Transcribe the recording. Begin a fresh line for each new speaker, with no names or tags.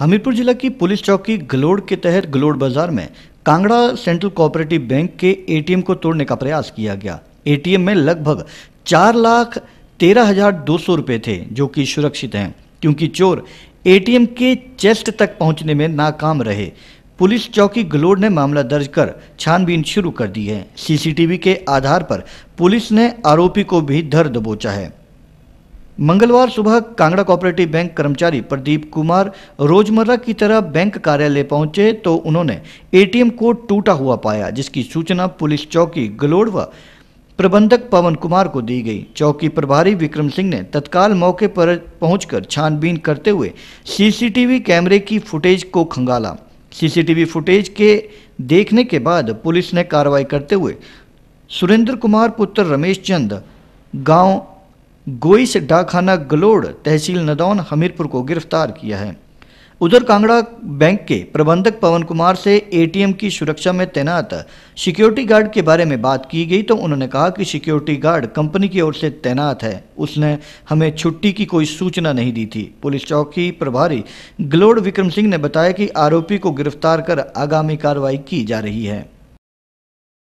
हमीरपुर जिला की पुलिस चौकी गलोड़ के तहत गलोड़ बाजार में कांगड़ा सेंट्रल कोऑपरेटिव बैंक के एटीएम को तोड़ने का प्रयास किया गया एटीएम में लगभग चार लाख तेरह हजार दो सौ रुपये थे जो कि सुरक्षित हैं क्योंकि चोर एटीएम के चेस्ट तक पहुंचने में नाकाम रहे पुलिस चौकी गलोड़ ने मामला दर्ज कर छानबीन शुरू कर दी है सीसीटीवी के आधार पर पुलिस ने आरोपी को भी धर दबोचा है मंगलवार सुबह कांगड़ा कोऑपरेटिव बैंक कर्मचारी प्रदीप कुमार रोजमर्रा की तरह बैंक कार्यालय पहुंचे तो उन्होंने एटीएम को टूटा हुआ पाया जिसकी सूचना पुलिस चौकी गलोड़ व प्रबंधक पवन कुमार को दी गई चौकी प्रभारी विक्रम सिंह ने तत्काल मौके पर पहुंचकर छानबीन करते हुए सीसीटीवी कैमरे की फुटेज को खंगाला सीसीटीवी फुटेज के देखने के बाद पुलिस ने कार्रवाई करते हुए सुरेंद्र कुमार पुत्र रमेश चंद गांव गोईस डाकखाना गलोड़ तहसील नदौन हमीरपुर को गिरफ्तार किया है उधर कांगड़ा बैंक के प्रबंधक पवन कुमार से एटीएम की सुरक्षा में तैनात सिक्योरिटी गार्ड के बारे में बात की गई तो उन्होंने कहा कि सिक्योरिटी गार्ड कंपनी की ओर से तैनात है उसने हमें छुट्टी की कोई सूचना नहीं दी थी पुलिस चौकी प्रभारी ग्लोड विक्रम सिंह ने बताया कि आरोपी को गिरफ्तार कर आगामी कार्रवाई की जा रही है